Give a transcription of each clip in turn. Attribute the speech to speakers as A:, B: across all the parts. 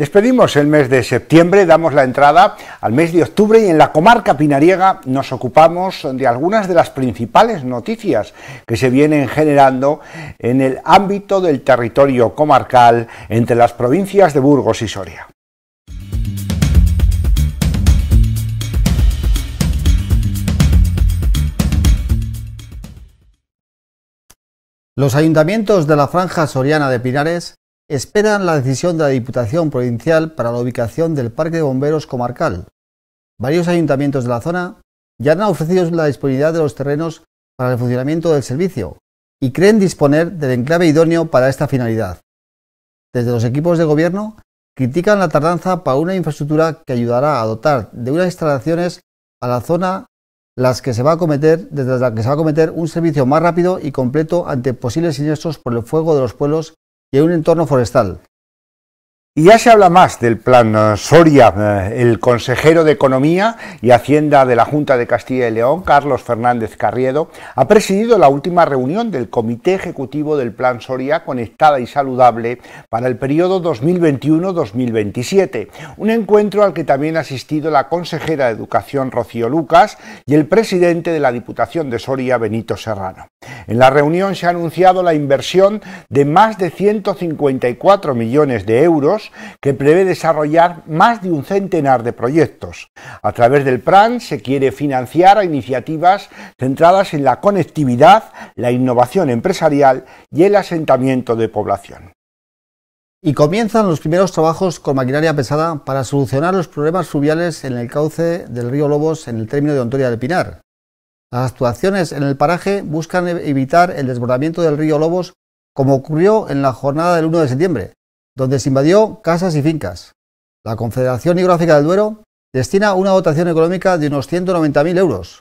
A: Despedimos el mes de septiembre, damos la entrada al mes de octubre y en la comarca pinariega nos ocupamos de algunas de las principales noticias que se vienen generando en el ámbito del territorio comarcal entre las provincias de Burgos y Soria.
B: Los ayuntamientos de la Franja Soriana de Pinares esperan la decisión de la Diputación Provincial para la ubicación del Parque de Bomberos Comarcal. Varios ayuntamientos de la zona ya han ofrecido la disponibilidad de los terrenos para el funcionamiento del servicio y creen disponer del enclave idóneo para esta finalidad. Desde los equipos de gobierno critican la tardanza para una infraestructura que ayudará a dotar de unas instalaciones a la zona las que se va a cometer, desde las que se va a cometer un servicio más rápido y completo ante posibles siniestros por el fuego de los pueblos y un entorno forestal.
A: Y ya se habla más del plan eh, Soria. Eh, el consejero de Economía y Hacienda de la Junta de Castilla y León, Carlos Fernández Carriedo, ha presidido la última reunión del Comité Ejecutivo del Plan Soria Conectada y Saludable para el periodo 2021-2027. Un encuentro al que también ha asistido la consejera de Educación Rocío Lucas y el presidente de la Diputación de Soria, Benito Serrano. En la reunión se ha anunciado la inversión de más de 154 millones de euros que prevé desarrollar más de un centenar de proyectos. A través del PRAN se quiere financiar a iniciativas centradas en la conectividad, la innovación empresarial y el asentamiento de
B: población. Y comienzan los primeros trabajos con maquinaria pesada para solucionar los problemas fluviales en el cauce del río Lobos en el término de Ontoria del Pinar. Las actuaciones en el paraje buscan evitar el desbordamiento del río Lobos como ocurrió en la jornada del 1 de septiembre, donde se invadió casas y fincas. La Confederación Hidrográfica del Duero destina una dotación económica de unos 190.000 euros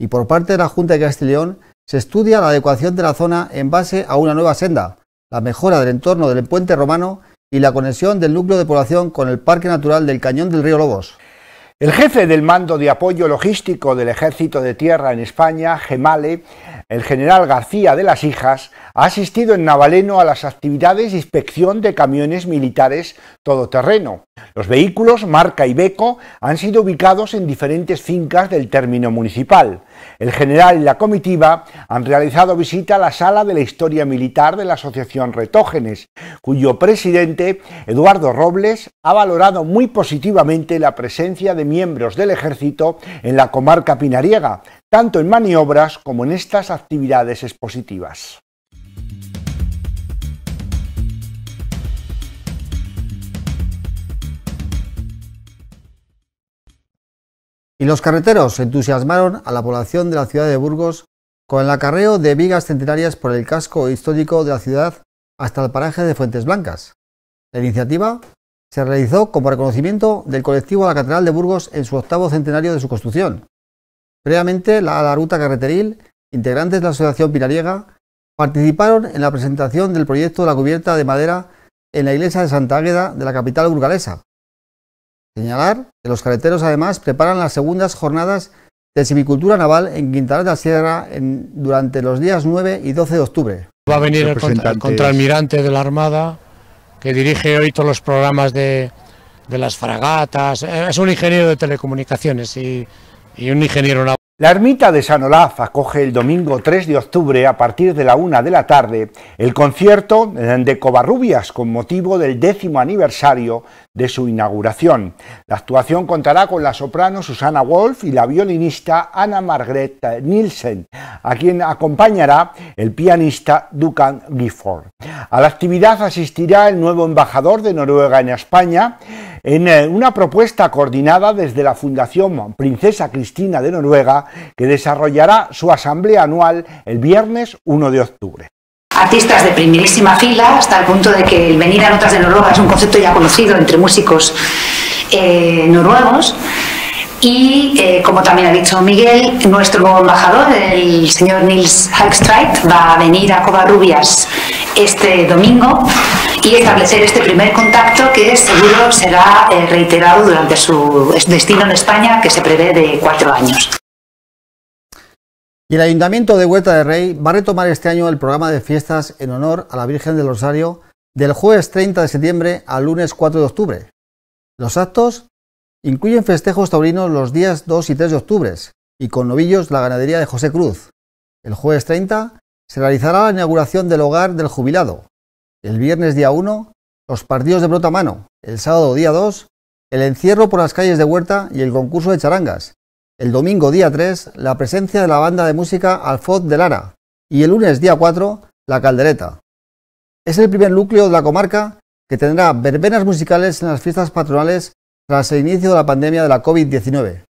B: y por parte de la Junta de Castilla León se estudia la adecuación de la zona en base a una nueva senda, la mejora del entorno del puente romano y la conexión del núcleo de población con el Parque Natural del Cañón del Río Lobos. El jefe del Mando de Apoyo Logístico del Ejército de Tierra en España,
A: Gemale, el general García de las Hijas, ha asistido en Navaleno a las actividades de inspección de camiones militares todoterreno. Los vehículos marca y Beco han sido ubicados en diferentes fincas del término municipal. El general y la comitiva han realizado visita a la sala de la historia militar de la Asociación Retógenes, cuyo presidente, Eduardo Robles, ha valorado muy positivamente la presencia de miembros del ejército en la comarca pinariega, tanto en maniobras como en estas actividades expositivas.
B: Y los carreteros entusiasmaron a la población de la ciudad de Burgos con el acarreo de vigas centenarias por el casco histórico de la ciudad hasta el paraje de Fuentes Blancas. La iniciativa se realizó como reconocimiento del colectivo a la Catedral de Burgos en su octavo centenario de su construcción. Previamente, la, la ruta carreteril, integrantes de la Asociación Pinariega, participaron en la presentación del proyecto de la cubierta de madera en la iglesia de Santa Águeda de la capital burgalesa, Señalar que los carreteros además preparan las segundas jornadas de silvicultura naval en Quintana de la Sierra en, durante los días 9 y 12 de octubre. Va a venir el, contraalmirante de la
A: Armada, que dirige hoy todos los programas de, las fragatas. Es un ingeniero de telecomunicaciones y un ingeniero naval. La ermita de San Olaf acoge el domingo 3 de octubre a partir de la una de la tarde el concierto eh, de Covarrubias con motivo del décimo aniversario de su inauguración. La actuación contará con la soprano Susana Wolf y la violinista Anna margreta Nielsen, a quien acompañará el pianista Dukan Gifford. A la actividad asistirá el nuevo embajador de Noruega en España, en eh, una propuesta coordinada desde la Fundación Princesa Cristina de Noruega que desarrollará su asamblea anual el viernes 1 de octubre artistas de primerísima fila, hasta
C: el punto de que el venir a notas de Noruega es un concepto ya conocido entre músicos eh, noruegos. Y eh, como también ha dicho Miguel, nuestro nuevo embajador, el señor Nils Halkstreit, va a venir a Covarrubias este domingo y establecer este primer contacto que seguro será eh, reiterado durante su destino en España, que se prevé de cuatro años. Y
B: el Ayuntamiento de Huerta de Rey va a retomar este año el programa de fiestas en honor a la Virgen del Rosario del jueves 30 de septiembre al lunes 4 de octubre. Los actos incluyen festejos taurinos los días 2 y 3 de octubre y con novillos la ganadería de José Cruz. El jueves 30 se realizará la inauguración del hogar del jubilado. El viernes día 1, los partidos de brota mano. El sábado día 2, el encierro por las calles de Huerta y el concurso de charangas el domingo día 3 la presencia de la banda de música Alfoz de Lara y el lunes día 4 La Caldereta. Es el primer núcleo de la comarca que tendrá verbenas musicales en las fiestas patronales tras el inicio de la pandemia de la COVID-19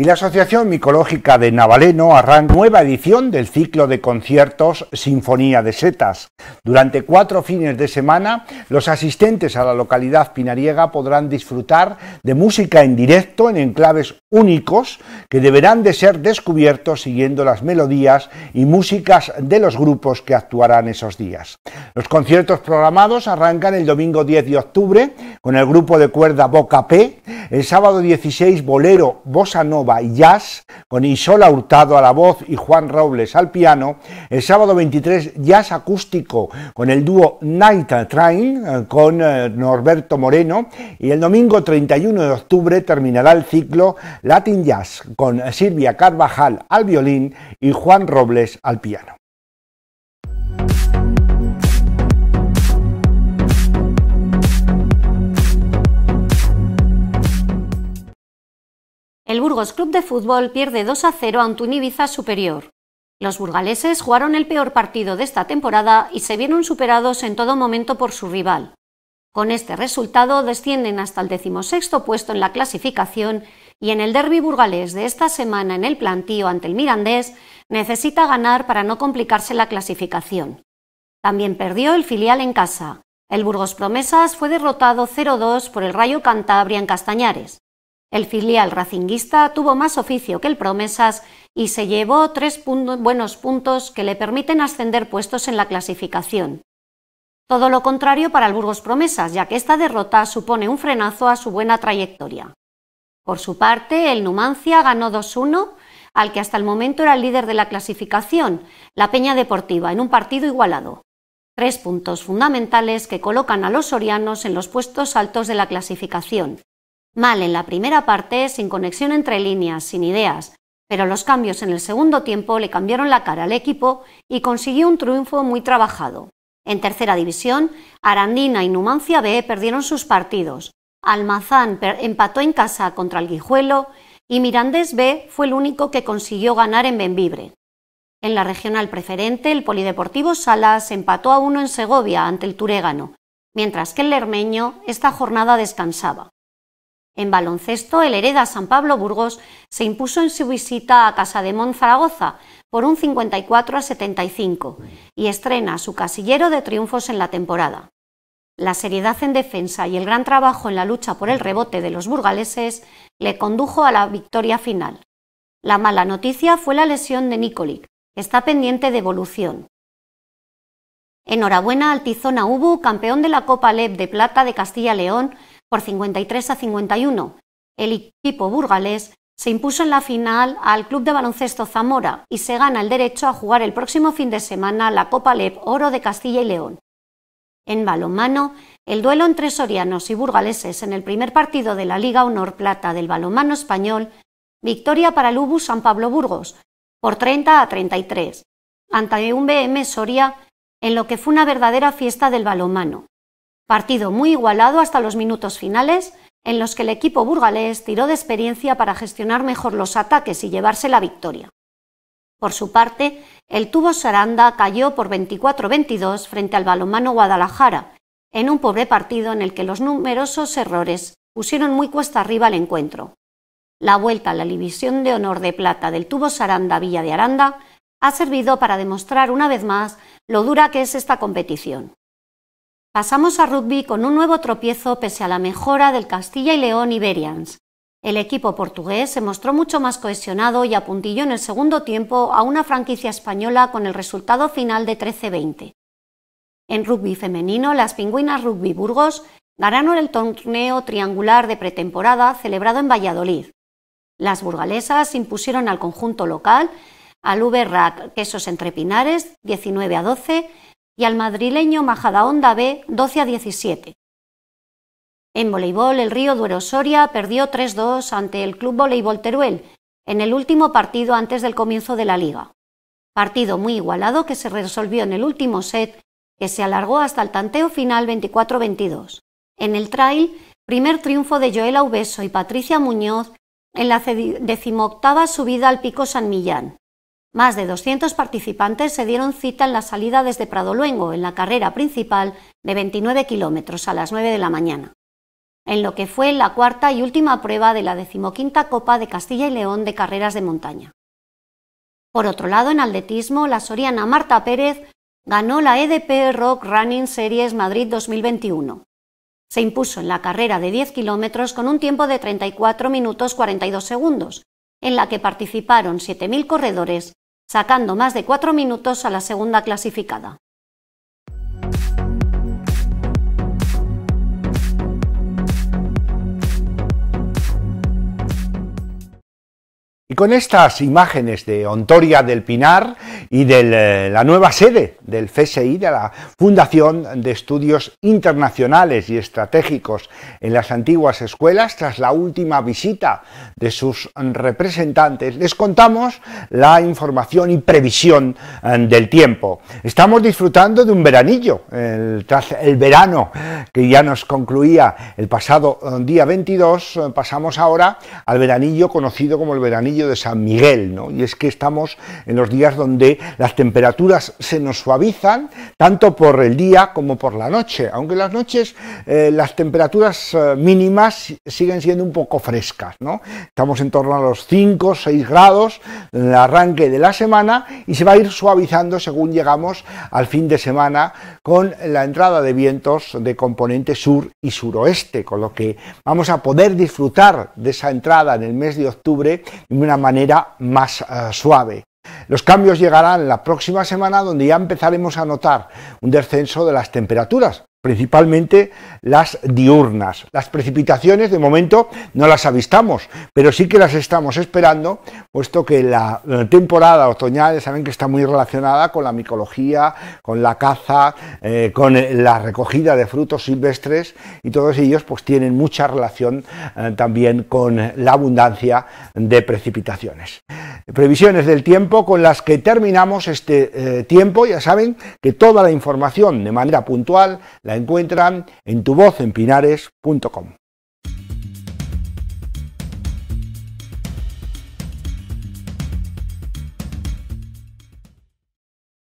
B: y la Asociación Micológica de Navaleno arranca
A: nueva edición del ciclo de conciertos Sinfonía de Setas. Durante cuatro fines de semana, los asistentes a la localidad pinariega podrán disfrutar de música en directo en enclaves únicos que deberán de ser descubiertos siguiendo las melodías y músicas de los grupos que actuarán esos días. Los conciertos programados arrancan el domingo 10 de octubre con el grupo de cuerda Boca P, el sábado 16 Bolero Bossa Nova, Jazz, con Isola Hurtado a la voz y Juan Robles al piano. El sábado 23, Jazz Acústico, con el dúo Night Train, eh, con eh, Norberto Moreno. Y el domingo 31 de octubre terminará el ciclo Latin Jazz, con Silvia Carvajal al violín y Juan Robles al piano.
C: el Burgos Club de Fútbol pierde 2 a 0 ante un Ibiza superior. Los burgaleses jugaron el peor partido de esta temporada y se vieron superados en todo momento por su rival. Con este resultado descienden hasta el decimosexto puesto en la clasificación y en el derby burgales de esta semana en el plantío ante el Mirandés necesita ganar para no complicarse la clasificación. También perdió el filial en casa. El Burgos Promesas fue derrotado 0-2 por el Rayo Cantabria en Castañares. El filial racinguista tuvo más oficio que el Promesas y se llevó tres buenos puntos que le permiten ascender puestos en la clasificación. Todo lo contrario para el Burgos Promesas, ya que esta derrota supone un frenazo a su buena trayectoria. Por su parte, el Numancia ganó 2-1 al que hasta el momento era el líder de la clasificación, la Peña Deportiva, en un partido igualado. Tres puntos fundamentales que colocan a los sorianos en los puestos altos de la clasificación. Mal en la primera parte, sin conexión entre líneas, sin ideas, pero los cambios en el segundo tiempo le cambiaron la cara al equipo y consiguió un triunfo muy trabajado. En tercera división, Arandina y Numancia B perdieron sus partidos. Almazán empató en casa contra el Guijuelo y Mirandés B fue el único que consiguió ganar en Benvibre. En la regional preferente, el Polideportivo Salas empató a uno en Segovia ante el Turégano, mientras que el Lermeño esta jornada descansaba. En baloncesto, el Hereda San Pablo Burgos se impuso en su visita a Casa de Mon Zaragoza por un 54 a 75 y estrena su casillero de triunfos en la temporada. La seriedad en defensa y el gran trabajo en la lucha por el rebote de los burgaleses le condujo a la victoria final. La mala noticia fue la lesión de Nikolic, está pendiente de evolución. Enhorabuena al Tizona Ubu, campeón de la Copa LEB de Plata de Castilla-León, por 53 a 51. El equipo burgalés se impuso en la final al Club de Baloncesto Zamora y se gana el derecho a jugar el próximo fin de semana la Copa LEP Oro de Castilla y León. En balonmano, el duelo entre sorianos y burgaleses en el primer partido de la Liga Honor Plata del balonmano español, victoria para el UBU San Pablo Burgos por 30 a 33 ante un BM Soria en lo que fue una verdadera fiesta del balonmano. Partido muy igualado hasta los minutos finales, en los que el equipo burgalés tiró de experiencia para gestionar mejor los ataques y llevarse la victoria. Por su parte, el Tubo Saranda cayó por 24-22 frente al balomano Guadalajara, en un pobre partido en el que los numerosos errores pusieron muy cuesta arriba el encuentro. La vuelta a la división de honor de plata del Tubo Saranda Villa de Aranda ha servido para demostrar una vez más lo dura que es esta competición. Pasamos a rugby con un nuevo tropiezo pese a la mejora del Castilla y León Iberians. El equipo portugués se mostró mucho más cohesionado y apuntilló en el segundo tiempo a una franquicia española con el resultado final de 13-20. En rugby femenino, las pingüinas Rugby Burgos ganaron el torneo triangular de pretemporada celebrado en Valladolid. Las burgalesas impusieron al conjunto local, al VRAC Quesos Entre Pinares 19 a 12 y al madrileño Majadahonda B 12 a 17. En voleibol, el Río Duero Soria perdió 3-2 ante el Club Voleibol Teruel en el último partido antes del comienzo de la liga. Partido muy igualado que se resolvió en el último set, que se alargó hasta el tanteo final 24-22. En el trail, primer triunfo de Joel Obeso y Patricia Muñoz en la decimoctava subida al Pico San Millán. Más de 200 participantes se dieron cita en la salida desde Pradoluengo, en la carrera principal de 29 kilómetros a las 9 de la mañana, en lo que fue la cuarta y última prueba de la decimoquinta Copa de Castilla y León de Carreras de Montaña. Por otro lado, en atletismo, la soriana Marta Pérez ganó la EDP Rock Running Series Madrid 2021. Se impuso en la carrera de 10 kilómetros con un tiempo de 34 minutos 42 segundos, en la que participaron 7.000 corredores sacando más de cuatro minutos a la segunda clasificada.
A: Y con estas imágenes de Ontoria del Pinar y de la nueva sede del CSI, de la Fundación de Estudios Internacionales y Estratégicos en las antiguas escuelas, tras la última visita de sus representantes, les contamos la información y previsión eh, del tiempo. Estamos disfrutando de un veranillo, tras el verano que ya nos concluía el pasado eh, día 22, eh, pasamos ahora al veranillo conocido como el veranillo de San Miguel, ¿no? Y es que estamos en los días donde las temperaturas se nos suavizan, tanto por el día como por la noche, aunque las noches eh, las temperaturas eh, mínimas siguen siendo un poco frescas, ¿no? Estamos en torno a los 5, 6 grados en el arranque de la semana y se va a ir suavizando según llegamos al fin de semana con la entrada de vientos de componente sur y suroeste, con lo que vamos a poder disfrutar de esa entrada en el mes de octubre una manera más eh, suave. Los cambios llegarán la próxima semana donde ya empezaremos a notar un descenso de las temperaturas, principalmente las diurnas. Las precipitaciones de momento no las avistamos, pero sí que las estamos esperando, puesto que la eh, temporada otoñal saben que está muy relacionada con la micología, con la caza, eh, con eh, la recogida de frutos silvestres y todos ellos pues tienen mucha relación también con la abundancia de precipitaciones. Previsiones del tiempo con las que terminamos este tiempo, ya saben que toda la información de manera puntual, la encuentran en pinares.com